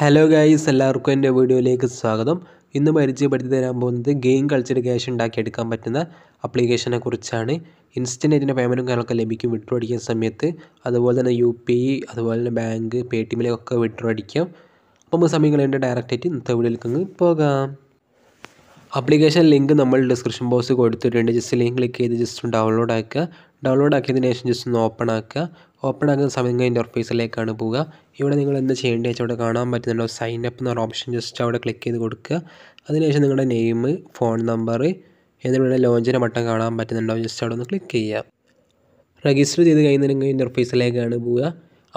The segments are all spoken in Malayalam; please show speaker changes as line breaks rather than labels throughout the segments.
ഹലോ ഗായ്സ് എല്ലാവർക്കും എൻ്റെ വീഡിയോയിലേക്ക് സ്വാഗതം ഇന്ന് പരിചയപ്പെടുത്തി തരാൻ പോകുന്നത് ഗെയിം കളിച്ചിട്ട് ക്യാഷ് എടുക്കാൻ പറ്റുന്ന അപ്ലിക്കേഷനെ കുറിച്ചാണ് ഇൻസ്റ്റൻറ്റായിട്ടിൻ്റെ പേയ്മെൻറ്റും കാര്യങ്ങളൊക്കെ ലഭിക്കും വിഡ്രോ അടിക്കുന്ന സമയത്ത് അതുപോലെ തന്നെ യു പി അതുപോലെ തന്നെ ബാങ്ക് പേ ടി എമ്മിലൊക്കെ വിഡ്രോ അടിക്കാം അപ്പോൾ നമുക്ക് സമയം കളയേണ്ട ഡയറക്റ്റായിട്ട് ഇന്നത്തെ വീഡിയോയിലേക്ക് പോകാം ആപ്ലിക്കേഷൻ ലിങ്ക് നമ്മൾ ഡിസ്ക്രിപ്ഷൻ ബോക്സ് കൊടുത്തിട്ടുണ്ട് ജസ്റ്റ് ലിങ്ക് ക്ലിക്ക് ചെയ്ത് ജസ്റ്റ് ഡൗൺലോഡ് ആക്കുക ഡൗൺലോഡ് ആക്കിയതിന് ശേഷം ജസ്റ്റ് ഒന്ന് ഓപ്പൺ ആക്കുക ഓപ്പൺ ആക്കുന്ന സമയം ഇൻ്റർഫേസിലേക്കാണ് പോവുക ഇവിടെ നിങ്ങൾ എന്ത് ചെയ്യേണ്ടത് വെച്ചാൽ അവിടെ കാണാൻ പറ്റുന്നുണ്ടോ സൈൻ അപ്പ് എന്ന് പറഞ്ഞ ഓപ്ഷൻ ജസ്റ്റ് അവിടെ ക്ലിക്ക് ചെയ്ത് കൊടുക്കുക അതിനുശേഷം നിങ്ങളുടെ നെയിം ഫോൺ നമ്പർ എന്നിവിടെ ലോഞ്ചിൻ്റെ മട്ടം കാണാൻ പറ്റുന്നുണ്ടോ ജസ്റ്റ് അവിടെ ഒന്ന് ക്ലിക്ക് ചെയ്യുക രജിസ്റ്റർ ചെയ്ത് കഴിഞ്ഞാൽ നിങ്ങൾ ഇൻ്റർഫേസിലേക്കാണ് പോവുക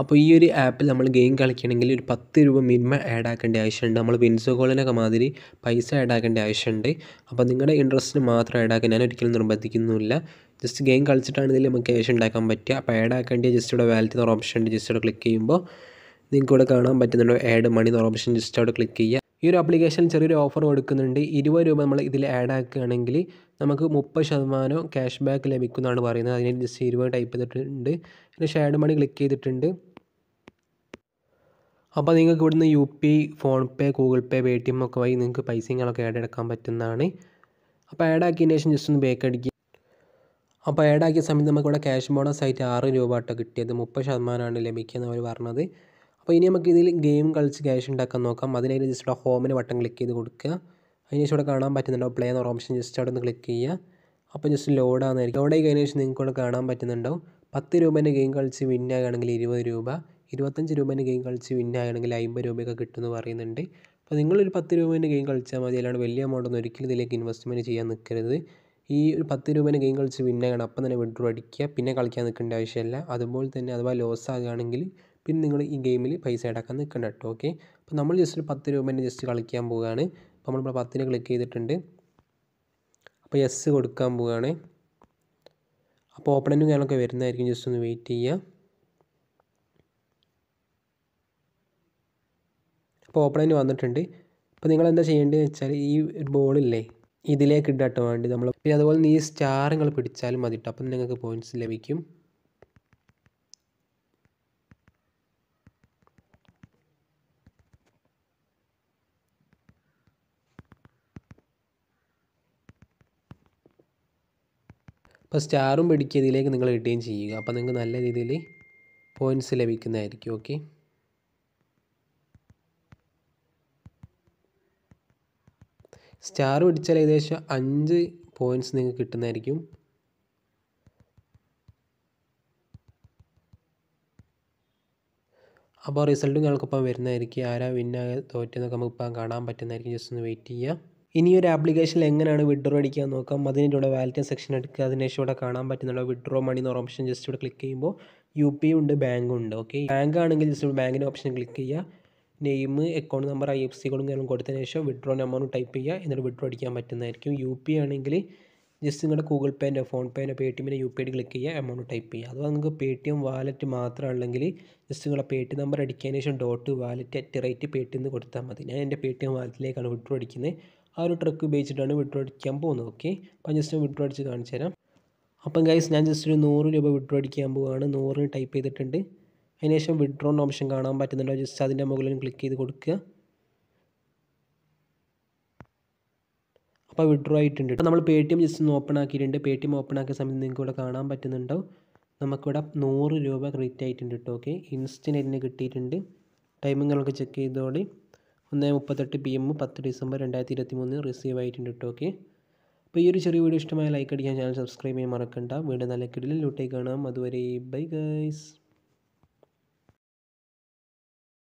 അപ്പോൾ ഈ ഒരു ആപ്പിൽ നമ്മൾ ഗെയിം കളിക്കണമെങ്കിൽ ഒരു പത്ത് രൂപ മിനിമം ആഡ് ആക്കേണ്ട ആവശ്യമുണ്ട് നമ്മൾ കോളിനൊക്കെ മാതിരി പൈസ ആഡ് ആക്കേണ്ട ആവശ്യമുണ്ട് അപ്പോൾ നിങ്ങളുടെ ഇൻട്രസ്റ്റിന് മാത്രം ആഡ് ആക്കാൻ ഞാൻ ഒരിക്കലും നിർബന്ധിക്കുന്നില്ല ജസ്റ്റ് ഗെയിം കളിച്ചിട്ടാണെങ്കിൽ നമുക്ക് ക്യാഷ് ഉണ്ടാക്കാൻ പറ്റുക അപ്പോൾ ആഡ് ആക്കേണ്ടി ജസ്റ്റ് ഇവിടെ വാലറ്റ് എന്ന ഓപ്ഷൻ ഉണ്ട് ജസ്റ്റ് ഇവിടെ ക്ലിക്ക് ചെയ്യുമ്പോൾ നിങ്ങൾക്ക് ഇവിടെ കാണാൻ പറ്റുന്നുണ്ടോ ആഡ് മണി എന്ന ഓപ്ഷൻ ജസ്റ്റ് അവിടെ ക്ലിക്ക് ചെയ്യുക ഈ ഒരു ആപ്ലിക്കേഷൻ ചെറിയൊരു ഓഫർ കൊടുക്കുന്നുണ്ട് ഇരുപത് രൂപ നമ്മൾ ഇതിൽ ആഡ് ആക്കുകയാണെങ്കിൽ നമുക്ക് മുപ്പത് ശതമാനം ക്യാഷ് ബാക്ക് ലഭിക്കുന്നതാണ് പറയുന്നത് അതിന് ജസ്റ്റ് ഇരുപത് ടൈപ്പ് ചെയ്തിട്ടുണ്ട് പിന്നെ ഷാഡ് മണി ക്ലിക്ക് ചെയ്തിട്ടുണ്ട് അപ്പോൾ നിങ്ങൾക്ക് ഇവിടുന്ന് U P PhonePe Google Pay Paytm ഒക്കെ വഴി നിങ്ങൾക്ക് പൈസകളൊക്കെ ആഡ് എടുക്കാൻ പറ്റുന്നതാണ് അപ്പോൾ ആഡ് ആക്കിയതിന് ശേഷം ജസ്റ്റ് ഒന്ന് ബേക്ക് അടിക്കുക അപ്പോൾ ആഡ് ആക്കിയ സമയത്ത് ഇവിടെ ക്യാഷ് ബോണസ് ആയിട്ട് ആറ് രൂപ കിട്ടിയത് മുപ്പത് ശതമാനമാണ് ലഭിക്കുന്നത് അവർ പറഞ്ഞത് അപ്പോൾ ഇനി നമുക്ക് ഇതിൽ ഗെയിം കളിച്ച് ക്യാഷ് ഉണ്ടാക്കാൻ നോക്കാം അതിനായിട്ട് ജസ്റ്റ് ഇവിടെ ഹോമിന് വട്ടം ക്ലിക്ക് ചെയ്ത് കൊടുക്കുക അതിന് ശേഷം ഇവിടെ കാണാൻ പറ്റുന്നുണ്ടോ പ്ലേ എന്ന് ഓപ്ഷൻ ജസ്റ്റ് അവിടെ നിന്ന് ക്ലിക്ക് ചെയ്യുക അപ്പോൾ ജസ്റ്റ് ലോഡ് ആകുന്നതായിരിക്കും ലോഡ് ആയി കഴിഞ്ഞ ശേഷം നിങ്ങൾക്ക് ഇവിടെ കാണാൻ പറ്റുന്നുണ്ടോ പത്ത് രൂപേൻ്റെ ഗെയിം കളിച്ച് വിൻ ആകുകയാണെങ്കിൽ ഇരുപത് രൂപ ഇരുപത്തഞ്ച് രൂപേൻ്റെ ഗെയിം കളിച്ച് വിൻ ആകുകയാണെങ്കിൽ അമ്പത് രൂപയൊക്കെ കിട്ടുമെന്ന് പറയുന്നുണ്ട് അപ്പോൾ നിങ്ങളൊരു പത്ത് രൂപേൻ്റെ ഗെയിം കളിച്ചാൽ മതി അല്ലാണ്ട് വലിയ എമൗണ്ട് ഒന്നും ഒരിക്കലും ഇതിലേക്ക് ഇൻവെസ്റ്റ്മെൻറ്റ് ചെയ്യാൻ നിൽക്കരുത് ഈ ഒരു പത്ത് രൂപേൻ്റെ ഗെയിം കളിച്ച് വിൻ ആകണം അപ്പം തന്നെ വിഡ്രോ അടിക്കുക പിന്നെ കളിക്കാൻ നിൽക്കേണ്ട ആവശ്യമില്ല അതുപോലെ തന്നെ അഥവാ ലോസ് ആകുകയാണെങ്കിൽ പിന്നെ നിങ്ങൾ ഈ ഗെയിമിൽ പൈസ ഈടാക്കാൻ നിൽക്കണ്ട കേട്ടോ ഓക്കെ അപ്പോൾ നമ്മൾ ജസ്റ്റ് ഒരു പത്ത് തന്നെ ജസ്റ്റ് കളിക്കാൻ പോവുകയാണ് അപ്പോൾ നമ്മൾ പത്തിന് ക്ലിക്ക് ചെയ്തിട്ടുണ്ട് അപ്പോൾ യെസ് കൊടുക്കാൻ പോവുകയാണ് അപ്പോൾ ഓപ്പണിങ്ങും കാര്യങ്ങളൊക്കെ വരുന്നതായിരിക്കും ജസ്റ്റ് ഒന്ന് വെയിറ്റ് ചെയ്യുക അപ്പോൾ ഓപ്പണൻറ്റ് വന്നിട്ടുണ്ട് അപ്പോൾ നിങ്ങൾ എന്താ ചെയ്യേണ്ടതെന്ന് വെച്ചാൽ ഈ ബോളില്ലേ ഇതിലേക്ക് ഇടാട്ടോ വേണ്ടി നമ്മൾ പിന്നെ അതുപോലെ നീ സ്റ്റാർ നിങ്ങൾ പിടിച്ചാലും മതി അപ്പം നിങ്ങൾക്ക് പോയിൻറ്റ്സ് ലഭിക്കും അപ്പോൾ സ്റ്റാറും പിടിക്കുക ഇതിലേക്ക് നിങ്ങൾ ഇടുകയും ചെയ്യുക അപ്പോൾ നിങ്ങൾക്ക് നല്ല രീതിയിൽ പോയിൻറ്റ്സ് ലഭിക്കുന്നതായിരിക്കും ഓക്കെ സ്റ്റാർ പിടിച്ചാൽ ഏകദേശം അഞ്ച് പോയിൻറ്റ്സ് നിങ്ങൾക്ക് കിട്ടുന്നതായിരിക്കും അപ്പോൾ റിസൾട്ടും ഞങ്ങൾക്കൊപ്പം വരുന്നതായിരിക്കും ആരാ വിന്നായ തോറ്റെന്നൊക്കെ നമുക്കിപ്പം കാണാൻ പറ്റുന്നതായിരിക്കും ജസ്റ്റ് ഒന്ന് വെയിറ്റ് ചെയ്യുക ഇനി ഒരു ആപ്ലിക്കേഷനിൽ എങ്ങനെയാണ് വിഡ്രോ അടിക്കാൻ നോക്കാം അതിൻ്റെ ഇവിടെ വാലറ്റ് സെക്ഷൻ എടുക്കുക അതിനുശേഷം ഇവിടെ കാണാൻ പറ്റുന്നുള്ള വിഡ്രോ മണി എന്ന് ഓപ്ഷൻ ജസ്റ്റ് ഇവിടെ ക്ലിക്ക് ചെയ്യുമ്പോൾ യു പി ഉണ്ട് ബാങ്കും ഉണ്ട് ഓക്കെ ബാങ്ക് ആണെങ്കിൽ ജസ്റ്റ് ബാങ്കിൻ്റെ ഓപ്ഷൻ ക്ലിക്ക് ചെയ്യുക name account number I F C കോഡും കാര്യങ്ങളും കൊടുത്തതിന് ശേഷം വിഡ്രോ നമ്പറും ടൈപ്പ് ചെയ്യുക എന്നിട്ട് വിഡ്രോ അടിക്കാൻ പറ്റുന്നതായിരിക്കും യു പി ആണെങ്കിൽ ജസ്റ്റ് നിങ്ങളുടെ ഗൂഗിൾ പേൻ്റെ ഫോൺ പേൻ്റെ പേ ടി എമ്മിൻ്റെ യു പി ഐ ക്ലിക്ക് ചെയ്യുക എമൗണ്ട് ടൈപ്പ് ചെയ്യുക അഥവാ നിങ്ങൾക്ക് പേ ടി എം വാലറ്റ് മാത്രമാണെങ്കിൽ ജസ്റ്റ് നിങ്ങളുടെ പേ ടി നമ്പർ അടിക്കാൻ ശേഷം dot wallet at rate pay T എന്ന് കൊടുത്താൽ മതി ഞാൻ എൻ്റെ പേ ടി എം വാലറ്റിലേക്കാണ് വിഡ്രോ അടിക്കുന്നത് ആ ഒരു ട്രക്ക് ഉപയോഗിച്ചിട്ടാണ് വിഡ്രോ അടിക്കാൻ പോകുന്നത് ഓക്കെ അപ്പോൾ ജസ്റ്റ് വിഡ്രോ അടിച്ച് കാണിച്ചു തരാം അപ്പം ഗൈസ് ഞാൻ ജസ്റ്റ് ഒരു നൂറ് രൂപ വിഡ്രോ അടിക്കാൻ പോവുകയാണ് നൂറിന് ടൈപ്പ് ചെയ്തിട്ടുണ്ട് അതിനുശേഷം വിഡ്രോ ഓപ്ഷൻ കാണാൻ പറ്റുന്നുണ്ടോ ജസ്റ്റ് അതിൻ്റെ മുകളിൽ ക്ലിക്ക് ചെയ്ത് കൊടുക്കുക അപ്പോൾ വിഡ്രോ ആയിട്ടുണ്ട് നമ്മൾ Paytm just open ആക്കിയിട്ടുണ്ട് പേ ടി എം ഓപ്പൺ ആക്കിയ സമയത്ത് നിങ്ങൾക്ക് ഇവിടെ കാണാൻ പറ്റുന്നുണ്ടോ നമുക്കിവിടെ നൂറ് രൂപ ക്രെഡിറ്റ് ആയിട്ടുണ്ട് കേട്ടോ ഓക്കെ ഇൻസ്റ്റൻ്റ് തന്നെ കിട്ടിയിട്ടുണ്ട് ടൈമിങ്ങുകളൊക്കെ ചെക്ക് ചെയ്തോളി ഒന്ന് മുപ്പത്തെട്ട് പി എം പത്ത് ഡിസംബർ രണ്ടായിരത്തി ഇരുപത്തി മൂന്ന് റിസീവ് ആയിട്ടുണ്ട് കേട്ടോ അപ്പോൾ ഈ ഒരു ചെറിയ വീഡിയോ ഇഷ്ടമായ ലൈക്ക് അടിക്കാൻ ചാനൽ സബ്സ്ക്രൈബ് ചെയ്യാൻ മറക്കണ്ട വീണ്ടും നല്ല കിടിലും ലൂട്ടേക്ക് കാണാം അതുവരെ ബൈ ഗൈസ്